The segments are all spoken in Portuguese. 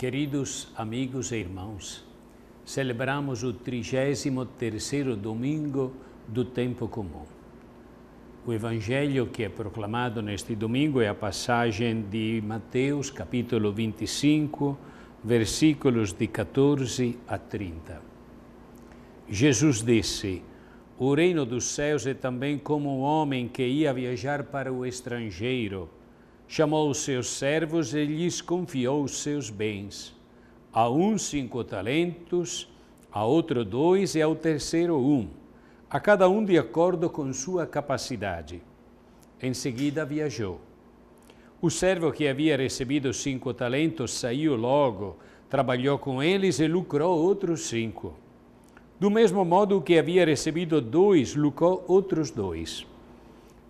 Queridos amigos e irmãos, celebramos o 33º domingo do tempo comum. O evangelho que é proclamado neste domingo é a passagem de Mateus, capítulo 25, versículos de 14 a 30. Jesus disse: O reino dos céus é também como um homem que ia viajar para o estrangeiro chamou os seus servos e lhes confiou os seus bens. A um cinco talentos, a outro dois e ao terceiro um, a cada um de acordo com sua capacidade. Em seguida viajou. O servo que havia recebido cinco talentos saiu logo, trabalhou com eles e lucrou outros cinco. Do mesmo modo, que havia recebido dois lucrou outros dois.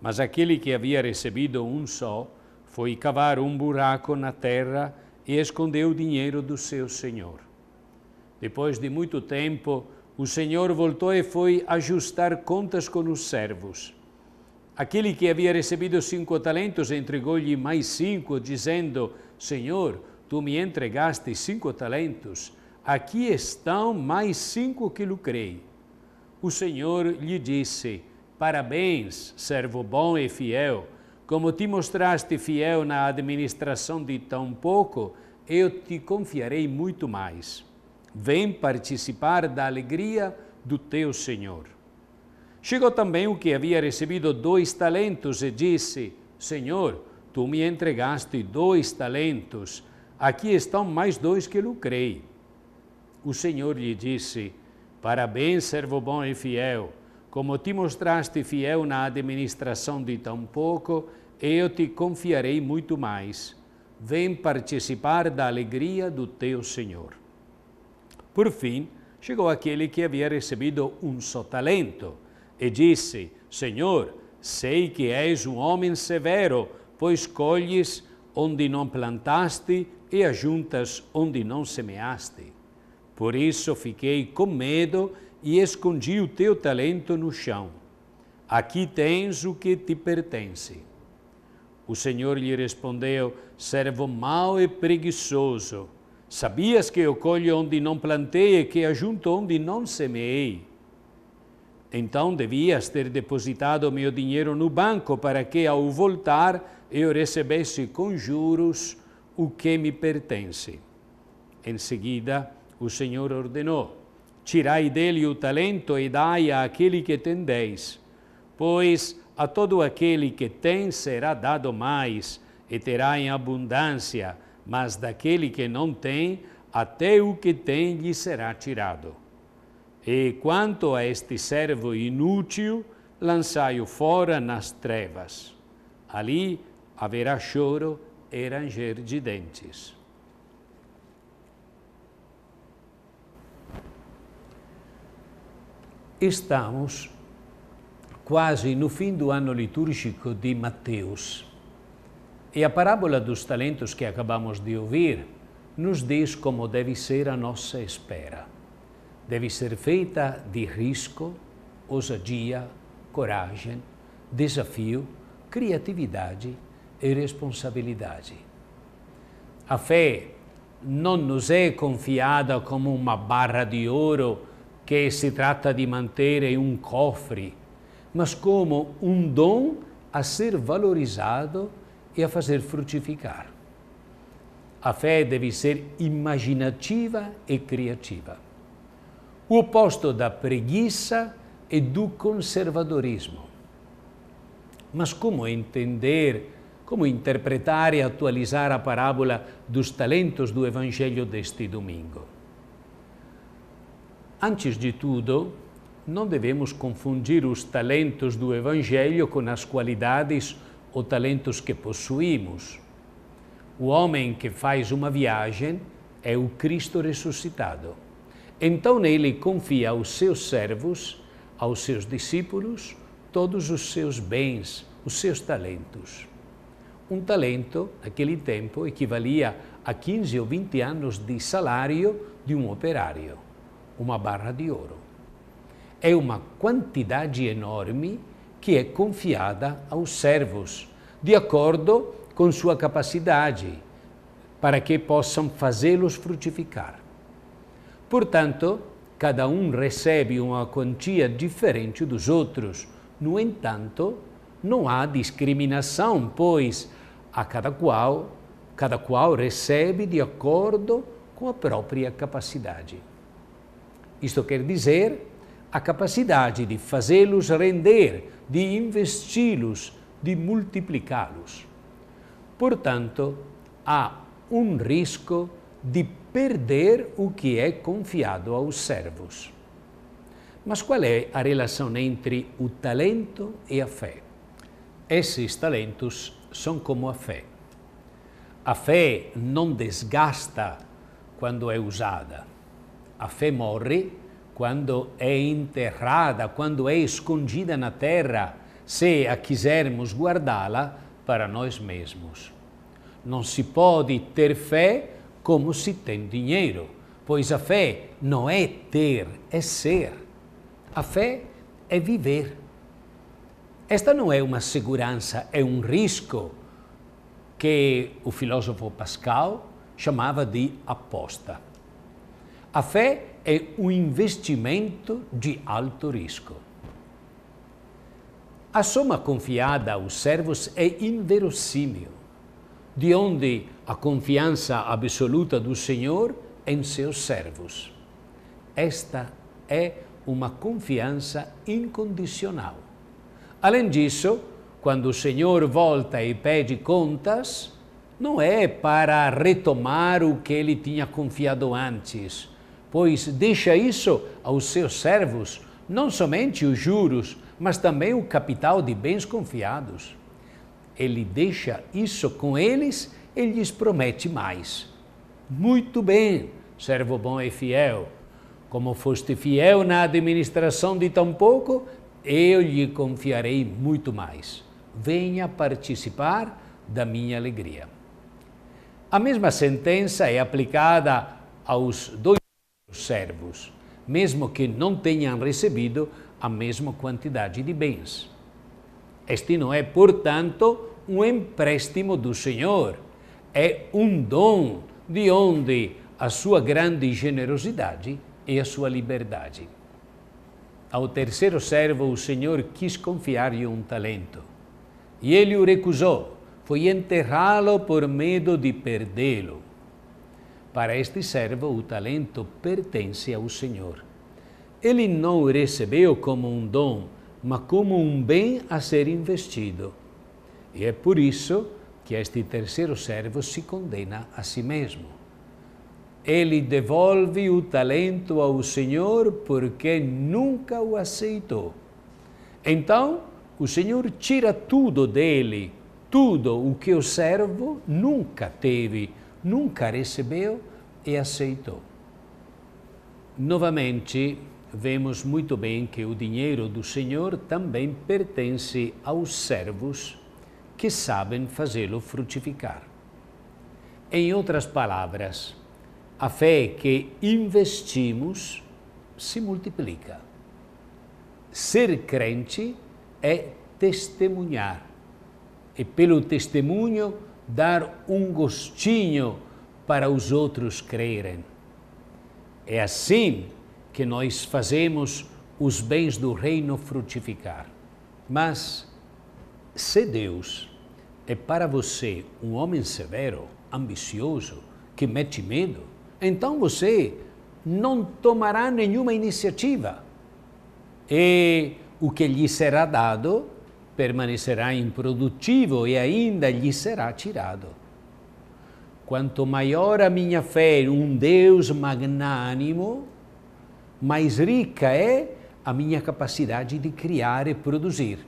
Mas aquele que havia recebido um só, foi cavar um buraco na terra e escondeu o dinheiro do seu senhor. Depois de muito tempo, o senhor voltou e foi ajustar contas com os servos. Aquele que havia recebido cinco talentos entregou-lhe mais cinco, dizendo: Senhor, tu me entregaste cinco talentos, aqui estão mais cinco que lucrei. O senhor lhe disse: Parabéns, servo bom e fiel como te mostraste fiel na administração de tão pouco, eu te confiarei muito mais. Vem participar da alegria do teu Senhor. Chegou também o que havia recebido dois talentos e disse: Senhor, tu me entregaste dois talentos, aqui estão mais dois que lucrei. O Senhor lhe disse: Parabéns, servo bom e fiel. Como te mostraste fiel na administração de tão pouco, eu te confiarei muito mais. Vem participar da alegria do teu Senhor. Por fim, chegou aquele que havia recebido um só talento e disse: Senhor, sei que és um homem severo, pois colhes onde não plantaste e ajuntas onde não semeaste. Por isso fiquei com medo e escondi o teu talento no chão. Aqui tens o que te pertence. O Senhor lhe respondeu: Servo mau e preguiçoso, sabias que eu colho onde não plantei e que ajunto onde não semeei? Então devias ter depositado meu dinheiro no banco para que, ao voltar, eu recebesse com juros o que me pertence. Em seguida, o Senhor ordenou: Tirai dele o talento e dai àquele que tem dez, pois a todo aquele que tem será dado mais, e terá em abundância, mas daquele que não tem, até o que tem lhe será tirado. E quanto a este servo inútil, lançai-o fora nas trevas. Ali haverá choro e ranger de dentes. Estamos quasi no fim do ano litúrgico de Mateus. E a parábola dos talentos que acabamos de ouvir nos diz como deve ser a nossa espera. Deve ser feita de risco, ousadia, coragem, desafio, criatividade e responsabilidade. A fé não nos é confiada como uma barra de ouro que se trata de manter em um cofre mas como um dom a ser valorizado e a fazer frutificar. A fé deve ser imaginativa e criativa. O oposto da preguiça e do conservadorismo. Mas como entender, como interpretar e atualizar a parábola dos talentos do Evangelho deste domingo? Antes de tudo, não devemos confundir os talentos do Evangelho com as qualidades ou talentos que possuímos. O homem que faz uma viagem é o Cristo ressuscitado. Então nele confia aos seus servos, aos seus discípulos, todos os seus bens, os seus talentos. Um talento, naquele tempo, equivalia a 15 ou 20 anos de salário de um operário, uma barra de ouro é uma quantidade enorme que é confiada aos servos, de acordo com sua capacidade, para que possam fazê-los frutificar. Portanto, cada um recebe uma quantia diferente dos outros. No entanto, não há discriminação, pois a cada qual, cada qual recebe de acordo com a própria capacidade. Isto quer dizer a capacidade de fazê-los render, de investi-los, de multiplicá-los. Portanto, há um risco de perder o que é confiado aos servos. Mas qual é a relação entre o talento e a fé? Esses talentos são como a fé. A fé não desgasta quando é usada. A fé morre quando é enterrada, quando é escondida na terra, se a quisermos guardá-la para nós mesmos. Não se pode ter fé como se tem dinheiro, pois a fé não é ter, é ser. A fé é viver. Esta não é uma segurança, é um risco que o filósofo Pascal chamava de aposta. A fé é um investimento de alto risco. A soma confiada aos servos é inverossímil, de onde a confiança absoluta do Senhor em seus servos. Esta é uma confiança incondicional. Além disso, quando o Senhor volta e pede contas, não é para retomar o que ele tinha confiado antes, pois deixa isso aos seus servos, não somente os juros, mas também o capital de bens confiados. Ele deixa isso com eles e lhes promete mais. Muito bem, servo bom e fiel. Como foste fiel na administração de tão pouco, eu lhe confiarei muito mais. Venha participar da minha alegria. A mesma sentença é aplicada aos dois os servos, mesmo que não tenham recebido a mesma quantidade de bens. Este não é, portanto, um empréstimo do Senhor, é um dom de onde a sua grande generosidade e a sua liberdade. Ao terceiro servo, o Senhor quis confiar-lhe um talento. E ele o recusou, foi enterrá-lo por medo de perdê-lo. Para este servo, o talento pertence ao Senhor. Ele não o recebeu como um dom, mas como um bem a ser investido. E é por isso que este terceiro servo se condena a si mesmo. Ele devolve o talento ao Senhor porque nunca o aceitou. Então, o Senhor tira tudo dele, tudo o que o servo nunca teve nunca recebeu e aceitou. Novamente, vemos muito bem que o dinheiro do Senhor também pertence aos servos que sabem fazê-lo frutificar. Em outras palavras, a fé que investimos se multiplica. Ser crente é testemunhar. E pelo testemunho, dar um gostinho para os outros crerem. É assim que nós fazemos os bens do reino frutificar. Mas, se Deus é para você um homem severo, ambicioso, que mete medo, então você não tomará nenhuma iniciativa. E o que lhe será dado permanecerá improdutivo e ainda lhe será tirado. Quanto maior a minha fé em um Deus magnânimo, mais rica é a minha capacidade de criar e produzir.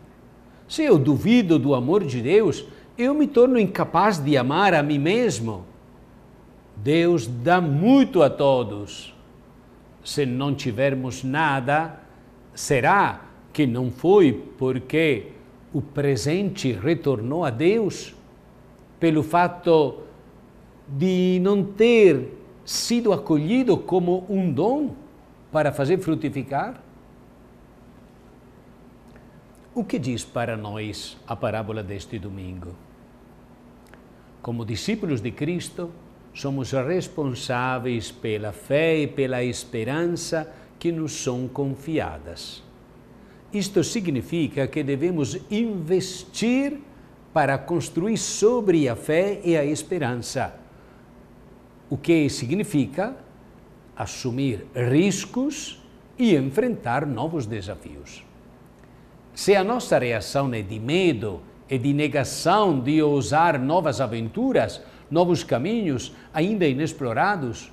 Se eu duvido do amor de Deus, eu me torno incapaz de amar a mim mesmo. Deus dá muito a todos. Se não tivermos nada, será que não foi porque o presente retornou a Deus pelo fato de não ter sido acolhido como um dom para fazer frutificar? O que diz para nós a parábola deste domingo? Como discípulos de Cristo, somos responsáveis pela fé e pela esperança que nos são confiadas. Isto significa que devemos investir para construir sobre a fé e a esperança, o que significa assumir riscos e enfrentar novos desafios. Se a nossa reação é de medo e de negação de ousar novas aventuras, novos caminhos ainda inexplorados,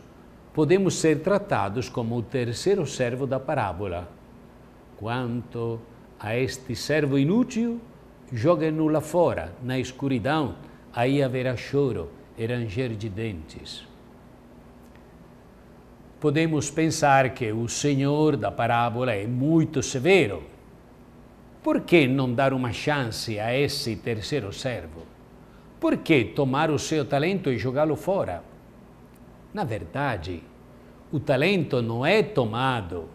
podemos ser tratados como o terceiro servo da parábola quanto a este servo inútil, joguem-no lá fora, na escuridão, aí haverá choro e ranger de dentes. Podemos pensar que o Senhor da parábola é muito severo. Por que não dar uma chance a esse terceiro servo? Por que tomar o seu talento e jogá-lo fora? Na verdade, o talento não é tomado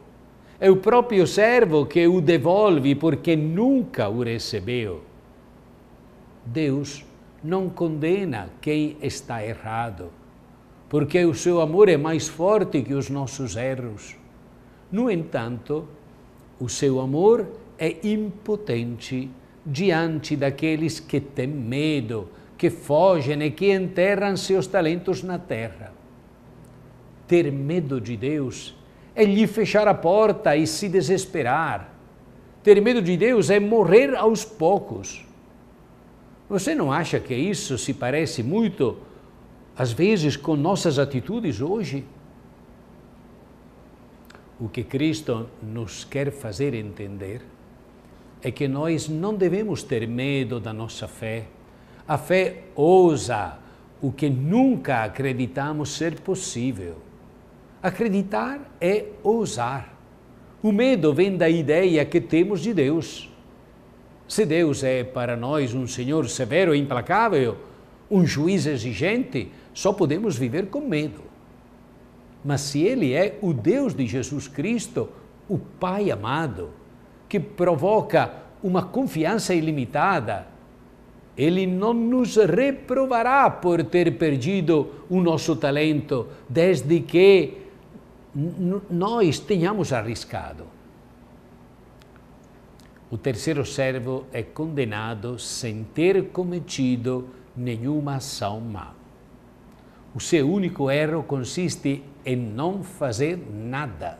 é o próprio servo que o devolve porque nunca o recebeu. Deus não condena quem está errado, porque o seu amor é mais forte que os nossos erros. No entanto, o seu amor é impotente diante daqueles que têm medo, que fogem e que enterram seus talentos na terra. Ter medo de Deus é lhe fechar a porta e se desesperar. Ter medo de Deus é morrer aos poucos. Você não acha que isso se parece muito, às vezes, com nossas atitudes hoje? O que Cristo nos quer fazer entender é que nós não devemos ter medo da nossa fé. A fé ousa o que nunca acreditamos ser possível. Acreditar é ousar. O medo vem da ideia que temos de Deus. Se Deus é para nós um Senhor severo e implacável, um juiz exigente, só podemos viver com medo. Mas se Ele é o Deus de Jesus Cristo, o Pai amado, que provoca uma confiança ilimitada, Ele não nos reprovará por ter perdido o nosso talento, desde que nós tenhamos arriscado. O terceiro servo é condenado sem ter cometido nenhuma ação má. O seu único erro consiste em não fazer nada.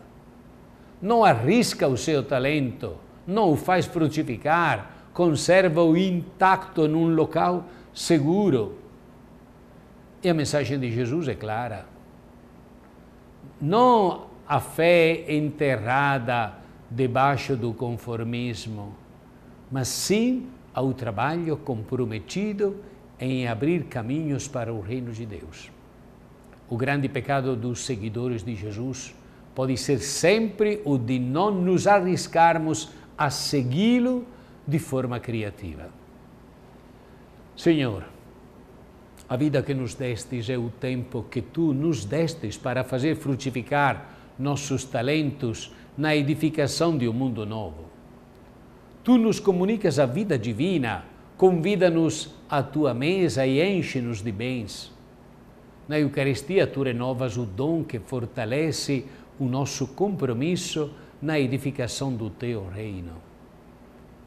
Não arrisca o seu talento, não o faz frutificar, conserva-o intacto num local seguro. E a mensagem de Jesus é clara não a fé enterrada debaixo do conformismo, mas sim ao trabalho comprometido em abrir caminhos para o reino de Deus. O grande pecado dos seguidores de Jesus pode ser sempre o de não nos arriscarmos a segui-lo de forma criativa. Senhor, a vida que nos destes é o tempo que tu nos destes para fazer frutificar nossos talentos na edificação de um mundo novo. Tu nos comunicas a vida divina, convida-nos à tua mesa e enche-nos de bens. Na Eucaristia, tu renovas o dom que fortalece o nosso compromisso na edificação do teu reino.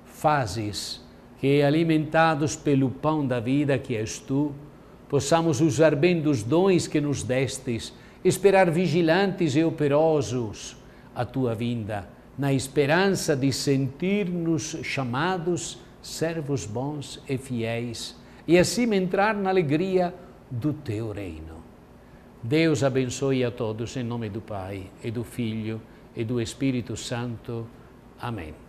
Fazes que, alimentados pelo pão da vida que és tu, possamos usar bem dos dons que nos destes, esperar vigilantes e operosos a tua vinda, na esperança de sentir-nos chamados servos bons e fiéis e assim entrar na alegria do teu reino. Deus abençoe a todos em nome do Pai e do Filho e do Espírito Santo. Amém.